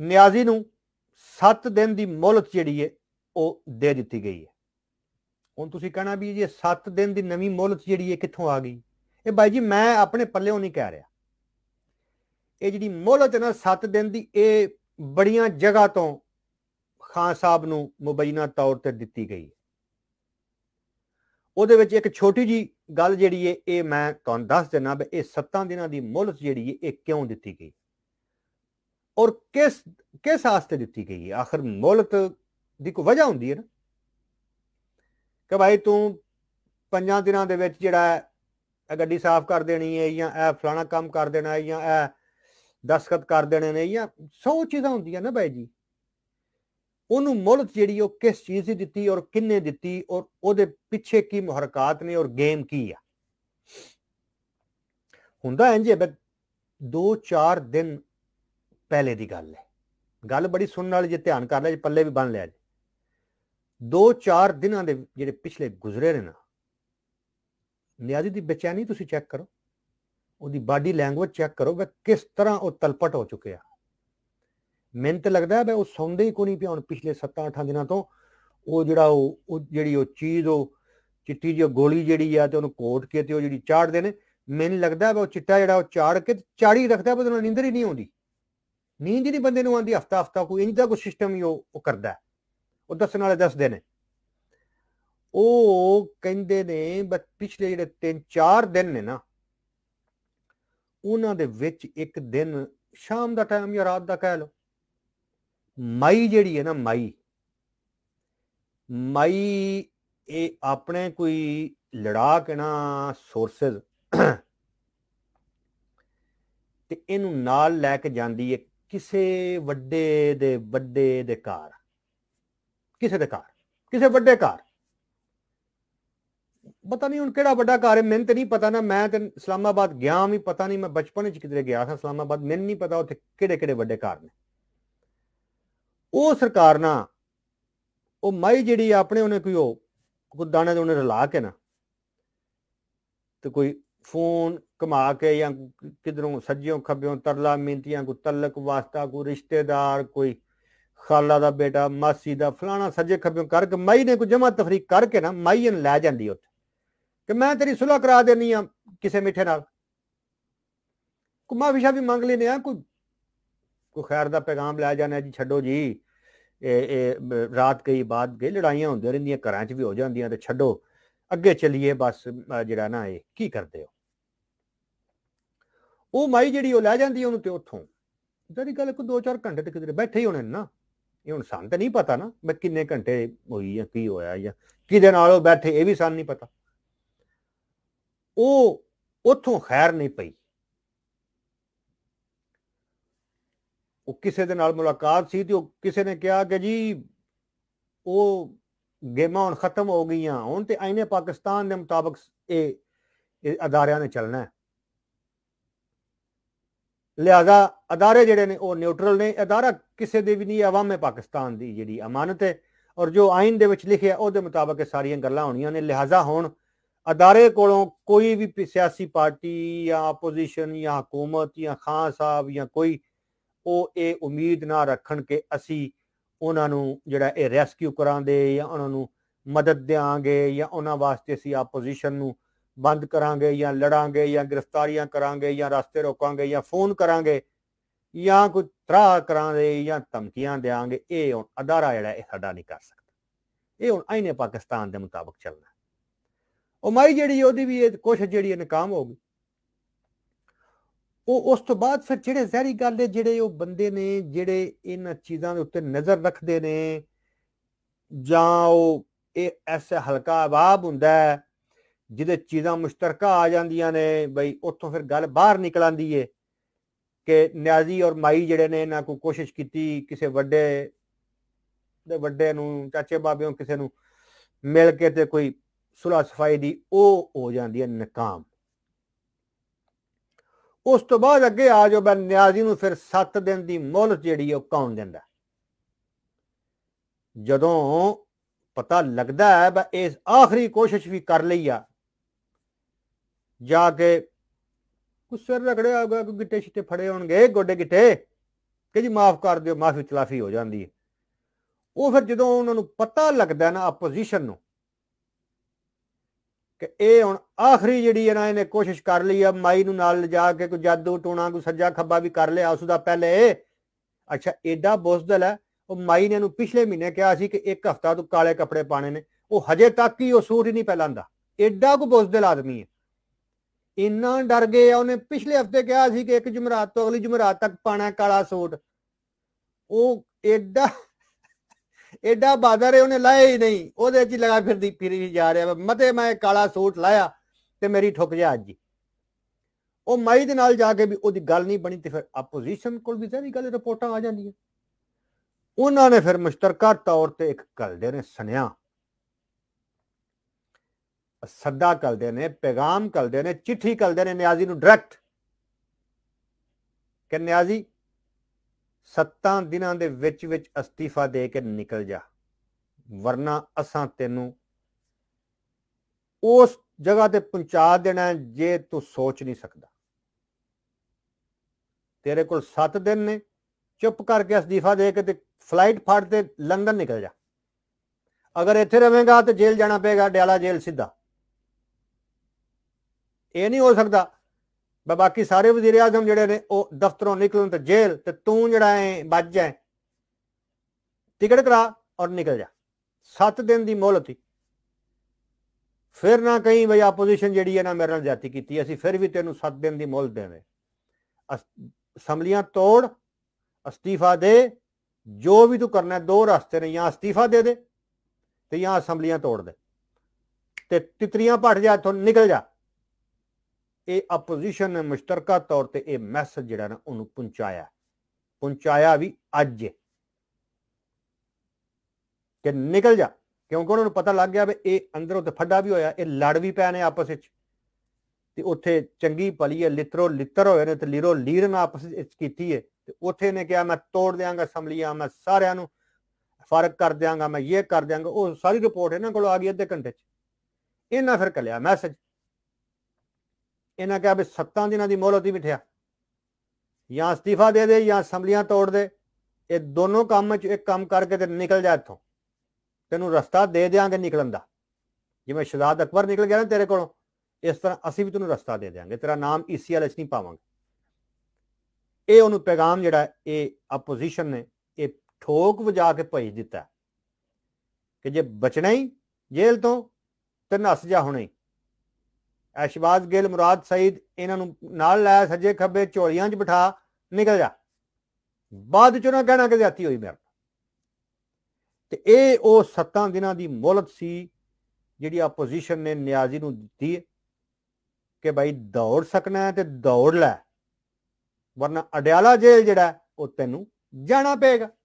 ਨਿਆਜ਼ੀ ਨੂੰ 7 ਦਿਨ ਦੀ ਮੌਲਤ ਜਿਹੜੀ ਹੈ ਉਹ ਦੇ ਦਿੱਤੀ ਗਈ ਹੈ ਹੁਣ ਤੁਸੀਂ ਕਹਿਣਾ ਵੀ ਜੇ 7 ਦਿਨ ਦੀ ਨਵੀਂ ਮੌਲਤ ਜਿਹੜੀ ਹੈ ਕਿੱਥੋਂ ਆ ਗਈ ਇਹ ਬਾਈ ਜੀ ਮੈਂ ਆਪਣੇ ਪੱਲੇੋਂ ਨਹੀਂ ਕਹਿ ਰਿਹਾ ਇਹ ਜਿਹੜੀ ਮੌਲਤ ਨਾ 7 ਦਿਨ ਦੀ ਇਹ ਬੜੀਆਂ ਜਗ੍ਹਾ ਤੋਂ ਖਾਨ ਸਾਹਿਬ ਨੂੰ ਮੁਬੈਨਾ ਤੌਰ ਤੇ ਦਿੱਤੀ ਗਈ ਹੈ ਉਹਦੇ ਵਿੱਚ ਇੱਕ ਛੋਟੀ ਜੀ ਗੱਲ ਜਿਹੜੀ ਹੈ ਇਹ ਮੈਂ ਤੁਹਾਨੂੰ ਦੱਸ ਦਿੰਨਾ ਵੀ ਇਹ 7 ਦਿਨਾਂ ਦੀ ਮੌਲਤ ਜਿਹੜੀ ਹੈ ਇਹ ਕਿਉਂ ਦਿੱਤੀ ਗਈ ਔਰ ਕਿਸ ਕਿਸ ਆਸਤੇ ਦਿੱਤੀ ਗਈ ਹੈ ਆਖਰ ਮੌਲਤ ਦੀ ਕੋਈ ਵਜ੍ਹਾ ਹੁੰਦੀ ਹੈ ਨਾ ਕਿ ਭਾਈ ਤੂੰ ਪੰਜਾਂ ਦਿਨਾਂ ਦੇ ਵਿੱਚ ਜਿਹੜਾ ਇਹ ਗੱਡੀ ਸਾਫ਼ ਕਰ ਦੇਣੀ ਹੈ ਜਾਂ ਇਹ ਫਲਾਣਾ ਕੰਮ ਕਰ ਦੇਣਾ ਹੈ ਜਾਂ ਇਹ ਦਸਖਤ ਕਰ ਦੇਣੇ ਨੇ ਜਾਂ ਸੌ ਚੀਜ਼ਾਂ ਹੁੰਦੀਆਂ ਨਾ ਭਾਈ ਜੀ ਉਹਨੂੰ ਮੁੱਲ ਜਿਹੜੀ ਉਹ ਕਿਸ ਚੀਜ਼ ਦੀ ਦਿੱਤੀ ਔਰ ਕਿੰਨੇ ਦਿੱਤੀ ਔਰ ਉਹਦੇ ਪਿੱਛੇ ਕੀ ਮੁਹਰਕਾਤ ਨੇ ਔਰ ਗੇਮ ਕੀ ਆ ਹੁੰਦਾ ਇੰਜ ਹੈ ਬਟ 2-4 ਦਿਨ ਪਹਿਲੇ ਦੀ ਗੱਲ ਹੈ ਗੱਲ ਬੜੀ ਸੁਣਨ ਵਾਲੀ ਜੇ ਧਿਆਨ ਕਰ ਲੈ ਜੇ ਪੱਲੇ ਵੀ ਬੰਨ ਲਿਆ ਜੇ ਦੋ ਚਾਰ ਦਿਨਾਂ ਦੇ ਜਿਹੜੇ ਪਿਛਲੇ ਗੁਜ਼ਰੇ ਨੇ ਨਾ ਨਿਆਜ਼ੀ ਦੀ ਬੇਚੈਨੀ ਤੁਸੀਂ ਚੈੱਕ ਕਰੋ ਉਹਦੀ ਬਾਡੀ ਲੈਂਗੁਏਜ ਚੈੱਕ ਕਰੋ ਕਿ ਕਿਸ ਤਰ੍ਹਾਂ ਉਹ ਤਲਪਟ ਹੋ ਚੁੱਕਿਆ ਮੈਨੂੰ ਤਾਂ ਲੱਗਦਾ ਹੈ ਬਈ ਉਹ ਸੌਂਦੇ ਹੀ ਕੋ ਨਹੀਂ ਪਿਆ ਹੁਣ ਪਿਛਲੇ 7-8 ਦਿਨਾਂ ਤੋਂ ਉਹ ਜਿਹੜਾ ਉਹ ਜਿਹੜੀ ਉਹ ਚੀਜ਼ ਉਹ ਚਿੱਟੀ ਜਿਹੀ ਗੋਲੀ ਜਿਹੜੀ ਆ ਤੇ ਉਹਨੂੰ ਕੋਟ ਕੇ ਤੇ ਉਹ ਜਿਹੜੀ ਚਾੜਦੇ ਨੇ ਮੈਨੂੰ ਲੱਗਦਾ ਹੈ ਉਹ ਚਿੱਟਾ ਜਿਹੜਾ ਉਹ ਚਾੜ ਕੇ ਚਾੜੀ ਰੱਖਦਾ ਪਰ ਉਹਨਾਂ ਨੀਂਦਰ ਹੀ ਨਹੀਂ ਆਉਂਦੀ ਨੀਂਦ ਨਹੀਂ ਬੰਦੇ ਨੂੰ ਆਂਦੀ ਹਫਤਾ ਹਫਤਾ ਕੋਈ ਇੰਜ ਦਾ ਕੋਈ ਸਿਸਟਮ ਹੀ ਉਹ ਕਰਦਾ ਉਹ ਦੱਸਣ ਵਾਲੇ ਦੱਸਦੇ ਨੇ ਉਹ ਕਹਿੰਦੇ ਨੇ ਬਸ ਪਿਛਲੇ ਜਿਹੜੇ 3-4 ਦਿਨ ਨੇ ਨਾ ਉਹਨਾਂ ਦੇ ਵਿੱਚ ਇੱਕ ਦਿਨ ਸ਼ਾਮ ਦਾ ਟਾਈਮ ਜਾਂ ਰਾਤ ਦਾ ਕਹਿ ਲਓ ਮਾਈ ਜਿਹੜੀ ਹੈ ਨਾ ਮਾਈ ਮਾਈ ਇਹ ਆਪਣੇ ਕੋਈ ਲੜਾ ਕੇ ਨਾ ਸੋਰਸਸ ਤੇ ਇਹਨੂੰ ਨਾਲ ਲੈ ਕੇ ਜਾਂਦੀ ਹੈ ਕਿਸੇ ਵੱਡੇ ਦੇ ਵੱਡੇ ਦੇ ਘਰ ਕਿਸੇ ਦੇ ਘਰ ਕਿਸੇ ਵੱਡੇ ਘਰ ਪਤਾ ਨਹੀਂ ਹੁਣ ਕਿਹੜਾ ਵੱਡਾ ਘਰ ਹੈ ਮੈਨੂੰ ਤੇ ਨਹੀਂ ਪਤਾ ਨਾ ਮੈਂ ਤੇ ਇਸਲਾਮਾਬਾਦ ਗਿਆ ਵੀ ਪਤਾ ਨਹੀਂ ਮੈਂ ਬਚਪਨ ਵਿੱਚ ਕਿਧਰੇ ਗਿਆ ਸਾਂ ਇਸਲਾਮਾਬਾਦ ਮੈਨੂੰ ਨਹੀਂ ਪਤਾ ਉੱਥੇ ਕਿਹੜੇ ਕਿਹੜੇ ਵੱਡੇ ਘਰ ਨੇ ਉਹ ਸਰਕਾਰ ਨਾ ਉਹ ਮਾਈ ਜਿਹੜੀ ਆਪਣੇ ਉਹਨੇ ਕੋਈ ਉਹ ਦਾਣੇ ਦੇ ਉਹਨੇ ਰਲਾ ਕੇ ਨਾ ਤੇ ਕੋਈ ਫੋਨ ਕਮਾ ਕੇ ਜਾਂ ਕਿਧਰੋਂ ਸੱਜਿਓਂ ਖੱਬਿਓਂ ਤਰਲਾ ਮਿੰਤੀਆਂ ਕੋ ਤਲਕ ਵਾਸਤਾ ਕੋ ਰਿਸ਼ਤੇਦਾਰ ਕੋਈ ਖਾਲਾ ਦਾ ਬੇਟਾ ਮਾਸੀ ਦਾ ਫਲਾਣਾ ਸੱਜੇ ਖੱਬਿਓਂ ਕਰਕੇ ਮਾਈ ਨੇ ਕੋ ਜਮਾ ਤਫਰੀਕ ਕਰਕੇ ਨਾ ਮਾਈ ਨੂੰ ਲੈ ਜਾਂਦੀ ਉੱਥੇ ਕਿ ਮੈਂ ਤੇਰੀ ਸੁਲਾ ਕਰਾ ਦੇਣੀ ਆ ਕਿਸੇ ਮਿੱਠੇ ਨਾਲ ਕੋ ਵਿਸ਼ਾ ਵੀ ਮੰਗ ਲੈਨੇ ਆ ਕੋ ਕੋ ਖੈਰ ਦਾ ਪੈਗਾਮ ਲੈ ਜਾਣਾ ਜੀ ਛੱਡੋ ਜੀ ਇਹ ਇਹ ਰਾਤ ਕਈ ਬਾਅਦ ਗਏ ਲੜਾਈਆਂ ਹੁੰਦੀਆਂ ਰਹਿੰਦੀਆਂ ਘਰਾਂ 'ਚ ਵੀ ਹੋ ਜਾਂਦੀਆਂ ਤੇ ਛੱਡੋ ਅੱਗੇ ਚੱਲੀਏ ਬਸ ਜਿਹੜਾ ਨਾ ਇਹ ਕੀ ਕਰਦੇ ਹੋ ਉਹ ਮਾਈ ਜਿਹੜੀ ਉਹ ਲੈ ਜਾਂਦੀ ਉਹਨੂੰ ਤੇ ਉੱਥੋਂ ਜਿਹੜੀ ਗੱਲ ਕੋ 2-4 ਘੰਟੇ ਤੱਕ ਜਿਹੜੇ ਬੈਠੇ ਹੀ ਹੋਣੇ ਨਾ ਇਹ ਹੁਣ ਸਾਨੂੰ ਤਾਂ ਨਹੀਂ ਪਤਾ ਨਾ ਮੈਂ ਕਿੰਨੇ ਘੰਟੇ ਹੋਈ ਜਾਂ ਕੀ ਹੋਇਆ ਜਾਂ ਕਿਹਦੇ ਨਾਲ ਉਹ ਬੈਠੇ ਇਹ ਵੀ ਸਾਨੂੰ ਨਹੀਂ ਪਤਾ ਉਹ ਉੱਥੋਂ ਖੈਰ ਨਹੀਂ ਪਈ ਉਹ ਕਿਸੇ ਦੇ ਨਾਲ ਮੁਲਾਕਾਤ ਸੀ ਤੇ ਉਹ ਕਿਸੇ ਨੇ ਕਿਹਾ ਕਿ ਜੀ ਉਹ ਗੇਮਾਂ ਹੁਣ ਖਤਮ ਹੋ ਗਈਆਂ ਹੁਣ ਤੇ ਐਨੇ ਪਾਕਿਸਤਾਨ ਦੇ ਮੁਤਾਬਕ ਇਹ ਅਦਾਰਿਆਂ ਨੇ ਚੱਲਣਾ ਹੈ ਲਿਹਾਜ਼ਾ ਅਦਾਰੇ ਜਿਹੜੇ ਨੇ ਉਹ ਨਿਊਟਰਲ ਨੇ ਅਦਾਰਾ ਕਿਸੇ ਦੇ ਵੀ ਨਹੀਂ ਆਵਾਮੇ ਪਾਕਿਸਤਾਨ ਦੀ ਜਿਹੜੀ ਅਮਾਨਤ ਹੈ ਔਰ ਜੋ ਆਇਨ ਦੇ ਵਿੱਚ ਲਿਖਿਆ ਉਹਦੇ ਮੁਤਾਬਕ ਸਾਰੀਆਂ ਗੱਲਾਂ ਹੋਣੀਆਂ ਨੇ ਲਿਹਾਜ਼ਾ ਹੁਣ ਅਦਾਰੇ ਕੋਲੋਂ ਕੋਈ ਵੀ ਸਿਆਸੀ ਪਾਰਟੀ ਜਾਂ ਆਪੋਜੀਸ਼ਨ ਜਾਂ ਹਕੂਮਤ ਜਾਂ ਖਾਨ ਸਾਹਿਬ ਜਾਂ ਕੋਈ ਉਹ ਇਹ ਉਮੀਦ ਨਾ ਰੱਖਣ ਕਿ ਅਸੀਂ ਉਹਨਾਂ ਨੂੰ ਜਿਹੜਾ ਇਹ ਰੈਸਕਿਊ ਕਰਾਂਦੇ ਜਾਂ ਉਹਨਾਂ ਨੂੰ ਮਦਦ ਦੇਾਂਗੇ ਜਾਂ ਉਹਨਾਂ ਵਾਸਤੇ ਅਸੀਂ ਆਪੋਜੀਸ਼ਨ ਨੂੰ ਬੰਦ ਕਰਾਂਗੇ ਜਾਂ ਲੜਾਂਗੇ ਜਾਂ ਗ੍ਰਿਫਤਾਰੀਆਂ ਕਰਾਂਗੇ ਜਾਂ ਰਸਤੇ ਰੋਕਾਂਗੇ ਜਾਂ ਫੋਨ ਕਰਾਂਗੇ ਜਾਂ ਕੋਈ ਤਰਾ ਕਰਾਂਗੇ ਜਾਂ ਧਮਕੀਆਂ ਦੇਾਂਗੇ ਇਹ ਹੁਣ ਅਦਾਰਾ ਜਿਹੜਾ ਇਹ ਸਾਡਾ ਨਹੀਂ ਕਰ ਸਕਦਾ ਇਹ ਹੁਣ ਆਇਨੇ ਪਾਕਿਸਤਾਨ ਦੇ ਮੁਤਾਬਕ ਚੱਲਣਾ ਉਮਾਈ ਜਿਹੜੀ ਉਹਦੀ ਵੀ ਇਹ ਕੋਸ਼ਿਸ਼ ਜਿਹੜੀ ਨਕਾਮ ਹੋ ਗਈ ਉਹ ਉਸ ਤੋਂ ਬਾਅਦ ਫਿਰ ਜਿਹੜੇ ਜ਼ਹਿਰੀ ਗੱਲ ਦੇ ਜਿਹੜੇ ਉਹ ਬੰਦੇ ਨੇ ਜਿਹੜੇ ਇਹਨਾਂ ਚੀਜ਼ਾਂ ਦੇ ਉੱਤੇ ਨਜ਼ਰ ਰੱਖਦੇ ਨੇ ਜਾਂ ਉਹ ਇਹ ਐਸਾ ਹਲਕਾ ਆਵਾਬ ਹੁੰਦਾ ਹੈ ਜਿਹਦੇ ਚੀਜ਼ਾਂ ਮੁਸ਼ਤਰਕਾ ਆ ਜਾਂਦੀਆਂ ਨੇ ਬਈ ਉੱਥੋਂ ਫਿਰ ਗੱਲ ਬਾਹਰ ਨਿਕਲ ਆਂਦੀ ਏ ਕਿ ਨਿਆਜ਼ੀ ਔਰ ਮਾਈ ਜਿਹੜੇ ਨੇ ਇਹਨਾਂ ਕੋ ਕੋਸ਼ਿਸ਼ ਕੀਤੀ ਕਿਸੇ ਵੱਡੇ ਦੇ ਵੱਡੇ ਨੂੰ ਚਾਚੇ ਬਾਬਿਆਂ ਕਿਸੇ ਨੂੰ ਮਿਲ ਕੇ ਤੇ ਕੋਈ ਸੁਲਾ ਸਫਾਈ ਦੀ ਉਹ ਹੋ ਜਾਂਦੀ ਹੈ ਨਕਾਮ ਉਸ ਤੋਂ ਬਾਅਦ ਅੱਗੇ ਆ ਜੋ ਬਨ ਨਿਆਜ਼ੀ ਨੂੰ ਫਿਰ 7 ਦਿਨ ਦੀ ਮੁੱਲ ਜਿਹੜੀ ਉਹ ਕੌਣ ਦਿੰਦਾ ਜਦੋਂ ਪਤਾ ਲੱਗਦਾ ਹੈ ਬਾ ਇਸ ਆਖਰੀ ਕੋਸ਼ਿਸ਼ ਵੀ ਕਰ ਲਈ ਆ ਜਾ ਕੇ ਕੁਛ ਸਿਰ ਰਗੜਿਆ ਹੋਗਾ ਕੋਈ ਗਿੱਟੇ ਛਿੱਟੇ ਫੜੇ ਹੋਣਗੇ ਗੋਡੇ ਗਿੱਟੇ ਕਿ ਜੀ ਮਾਫ ਕਰ ਦਿਓ ਮਾਫੀ ਤਲਾਫੀ ਹੋ ਜਾਂਦੀ ਹੈ ਉਹ ਫਿਰ ਜਦੋਂ ਉਹਨਾਂ ਨੂੰ ਪਤਾ ਲੱਗਦਾ ਨਾ ਆਪੋਜੀਸ਼ਨ ਨੂੰ ਕਿ ਇਹ ਹੁਣ ਆਖਰੀ ਜਿਹੜੀ ਇਹਨਾਂ ਨੇ ਕੋਸ਼ਿਸ਼ ਕਰ ਲਈ ਆ ਮਾਈ ਨੂੰ ਨਾਲ ਲਿਜਾ ਕੇ ਕੋਈ ਜਾਦੂ ਟੋਣਾ ਕੋਈ ਸੱਜਾ ਖੱਬਾ ਵੀ ਕਰ ਲਿਆ ਉਸ ਦਾ ਪਹਿਲੇ ਅੱਛਾ ਐਡਾ ਬੋਸਦਲ ਹੈ ਉਹ ਮਾਈ ਨੇ ਨੂੰ ਪਿਛਲੇ ਮਹੀਨੇ ਕਿਹਾ ਸੀ ਕਿ ਇੱਕ ਹਫਤਾ ਤੂੰ ਕਾਲੇ ਕੱਪੜੇ ਪਾਣੇ ਨੇ ਉਹ ਹਜੇ ਤੱਕ ਹੀ ਉਹ ਸੂਟ ਹੀ ਨਹੀਂ ਪਹਿਲਾਂਦਾ ਐਡਾ ਕੋ ਬੋਸਦਲ ਆਦਮੀ ਹੈ ਇੰਨਾ ਡਰ ਗਏ ਆ ਉਹਨੇ ਪਿਛਲੇ ਹਫਤੇ ਕਿਹਾ ਸੀ ਕਿ ਇੱਕ ਜਮਰਾਤ ਤੋਂ ਅਗਲੀ ਜਮਰਾਤ ਤੱਕ ਪਾਣਾ ਕਾਲਾ ਸੋਟ ਉਹ ਐਡਾ ਐਡਾ ਬਾਦਰ ਉਹਨੇ ਲਾਇਆ ਹੀ ਨਹੀਂ ਉਹਦੇ 'ਚ ਲਗਾ ਫਿਰਦੀ ਫਿਰੀ ਜਾ ਰਿਹਾ ਮਤੇ ਮੈਂ ਕਾਲਾ ਸੂਟ ਲਾਇਆ ਤੇ ਮੇਰੀ ਠੁੱਕ ਜਾ ਅੱਜ ਉਹ ਮਾਈ ਦੇ ਨਾਲ ਜਾ ਕੇ ਵੀ ਉਹਦੀ ਗੱਲ ਨਹੀਂ ਬਣੀ ਤੇ ਫਿਰ ਆਪੋਜੀਸ਼ਨ ਕੋਲ ਵੀ ਸਾਰੀ ਗੱਲ ਰਿਪੋਰਟਾਂ ਆ ਜਾਂਦੀਆਂ ਉਹਨਾਂ ਨੇ ਫਿਰ ਮੁਸ਼ਤਰਕਾ ਤੌਰ ਤੇ ਇੱਕ ਗੱਲ ਦੇ ਨੇ ਸੁਣਿਆ ਸੱਦਾ ਕਰਦੇ ਨੇ ਪੈਗਾਮ ਕਰਦੇ ਨੇ ਚਿੱਠੀ ਕਰਦੇ ਨੇ ਨਿਆਜ਼ੀ ਨੂੰ ਡਾਇਰੈਕਟ ਕਿ ਨਿਆਜ਼ੀ ਸੱਤਾਂ ਦਿਨਾਂ ਦੇ ਵਿੱਚ ਵਿੱਚ ਅਸਤੀਫਾ ਦੇ ਕੇ ਨਿਕਲ ਜਾ ਵਰਨਾ ਅਸਾਂ ਤੈਨੂੰ ਉਸ ਜਗ੍ਹਾ ਤੇ ਪਹੁੰਚਾ ਦੇਣਾ ਜੇ ਤੂੰ ਸੋਚ ਨਹੀਂ ਸਕਦਾ ਤੇਰੇ ਕੋਲ 7 ਦਿਨ ਨੇ ਚੁੱਪ ਕਰਕੇ ਅਸਤੀਫਾ ਦੇ ਕੇ ਤੇ ਫਲਾਈਟ ਫੜ ਤੇ ਲੰਡਨ ਨਿਕਲ ਜਾ ਅਗਰ ਇੱਥੇ ਰਵੇਂਗਾ ਤਾਂ ਜੇਲ੍ਹ ਜਾਣਾ ਪਏਗਾ ਡਿਆਲਾ ਜੇਲ੍ਹ ਸਿੱਧਾ ਇਹ ਨਹੀਂ ਹੋ ਸਕਦਾ ਬਾਕੀ ਸਾਰੇ ਵਜ਼ੀਰ ਆਜ਼ਮ ਜਿਹੜੇ ਨੇ ਉਹ ਦਫ਼ਤਰੋਂ ਨਿਕਲਣ ਤੇ ਜੇਲ ਤੇ ਤੂੰ ਜਿਹੜਾ ਐ ਵੱਜ ਜਾ ਟਿਕਟ ਕਰਾ ਔਰ ਨਿਕਲ ਜਾ 7 ਦਿਨ ਦੀ ਮੌਲਤ ਹੀ ਫਿਰ ਨਾ ਕਹੀਂ ਬਈ ਆਪੋਜੀਸ਼ਨ ਜਿਹੜੀ ਹੈ ਨਾ ਮੇਰੇ ਨਾਲ ਜਾਤੀ ਕੀਤੀ ਅਸੀਂ ਫਿਰ ਵੀ ਤੈਨੂੰ 7 ਦਿਨ ਦੀ ਮੌਲਤ ਦੇਵੇਂ ਅਸੈਂਬਲੀਆਂ ਤੋੜ ਅਸਤੀਫਾ ਦੇ ਜੋ ਵੀ ਤੂੰ ਕਰਨਾ ਦੋ ਰਸਤੇ ਨੇ ਜਾਂ ਅਸਤੀਫਾ ਦੇ ਦੇ ਤੇ ਜਾਂ ਅਸੈਂਬਲੀਆਂ ਤੋੜ ਦੇ ਤੇ ਤਿਤਰੀਆਂ ਭੱਟ ਜਾ ਇੱਥੋਂ ਨਿਕਲ ਜਾ ਇਹ ਆਪੋਜੀਸ਼ਨ ਨੇ ਮੁਸ਼ਤਰਕਾ ਤੌਰ ਤੇ ਇਹ ਮੈਸੇਜ ਜਿਹੜਾ ਨਾ ਉਹਨੂੰ ਪਹੁੰਚਾਇਆ ਪਹੁੰਚਾਇਆ ਵੀ ਅੱਜ ਕਿ ਨਿਕਲ ਜਾ ਕਿਉਂਕਿ ਉਹਨਾਂ ਨੂੰ ਪਤਾ ਲੱਗ ਗਿਆ ਵੀ ਇਹ ਅੰਦਰੋਂ ਤੇ ਫੱਡਾ ਵੀ ਹੋਇਆ ਇਹ ਲੜ ਵੀ ਪੈ ਨੇ ਆਪਸ ਵਿੱਚ ਤੇ ਉੱਥੇ ਚੰਗੀ ਭਲੀ ਹੈ ਲਿੱਤਰੋ ਲਿੱਤਰ ਹੋਏ ਨੇ ਤੇ ਲੀਰੋ ਲੀਰ ਨਾਲ ਆਪਸ ਵਿੱਚ ਕੀਤੀ ਹੈ ਤੇ ਉੱਥੇ ਨੇ ਕਿਹਾ ਮੈਂ ਤੋੜ ਦਿਆਂਗਾ ਅਸਮਬਲੀਆਂ ਮੈਂ ਸਾਰਿਆਂ ਨੂੰ ਫਰਕ ਕਰ ਦਿਆਂਗਾ ਮੈਂ ਇਹ ਕਰ ਦਿਆਂਗਾ ਉਹ ਸਾਰੀ ਰਿਪੋਰਟ ਇਹਨਾਂ ਕੋਲ ਆ ਗਈ ਅੱਧੇ ਘੰਟੇ 'ਚ ਇਹਨਾਂ ਫਿਰ ਕਲਿਆ ਮੈਸੇਜ ਇਹਨਾਂ ਕਹਿਆ ਵੀ 7 ਦਿਨਾਂ ਦੀ ਮੌਲਤ ਹੀ ਮਿਠਿਆ ਜਾਂ ਅਸਤੀਫਾ ਦੇ ਦੇ ਜਾਂ ਅਸੈਂਬਲੀਆਂ ਤੋੜ ਦੇ ਇਹ ਦੋਨੋਂ ਕੰਮ ਚ ਇੱਕ ਕੰਮ ਕਰਕੇ ਤੇ ਨਿਕਲ ਜਾ ਇੱਥੋਂ ਤੈਨੂੰ ਰਸਤਾ ਦੇ ਦੇਾਂਗੇ ਨਿਕਲਣ ਦਾ ਜਿਵੇਂ ਸ਼ਹਾਦ ਅਕਬਰ ਨਿਕਲ ਗਿਆ ਨਾ ਤੇਰੇ ਕੋਲੋਂ ਇਸ ਤਰ੍ਹਾਂ ਅਸੀਂ ਵੀ ਤੈਨੂੰ ਰਸਤਾ ਦੇ ਦੇਾਂਗੇ ਤੇਰਾ ਨਾਮ ਈਸੀਐਲ ਚ ਨਹੀਂ ਪਾਵਾਂਗੇ ਇਹ ਉਹਨੂੰ ਪੈਗਾਮ ਜਿਹੜਾ ਇਹ ਆਪੋਜੀਸ਼ਨ ਨੇ ਇਹ ਠੋਕ ਵਜਾ ਕੇ ਭੇਜ ਦਿੱਤਾ ਕਿ ਜੇ ਬਚਣਾ ਹੀ ਜੇਲ੍ਹ ਤੋਂ ਤੇ ਨਸ ਜਾ ਹੁਣੇ ਸ਼ਬਾਜ਼ ਗਿੱਲ ਮੁਰਾਦ ਸਈਦ ਇਹਨਾਂ ਨੂੰ ਨਾਲ ਲੈ ਸੱਜੇ ਖੱਬੇ ਝੋਲੀਆਂ 'ਚ ਬਿਠਾ ਨਿਕਲ ਜਾ ਬਾਅਦ 'ਚ ਉਹਨਾਂ ਕਹਿਣਾ ਕਿ ਜ਼ਿਆਤੀ ਹੋਈ ਮੇਰੇ ਤੇ ਇਹ ਉਹ 7 ਦਿਨਾਂ ਦੀ ਮੌਲਤ ਸੀ ਜਿਹੜੀ ਆਪੋਜੀਸ਼ਨ ਨੇ ਨਿਆਜ਼ੀ ਨੂੰ ਦਿੱਤੀ ਕਿ ਭਾਈ ਦੌੜ ਸਕਣਾ ਤੇ ਦੌੜ ਲੈ ਵਰਨਾ ਅਡਿਆਲਾ ਜੇਲ੍ਹ ਜਿਹੜਾ ਉਹ ਤੈਨੂੰ ਜਾਣਾ ਪਏਗਾ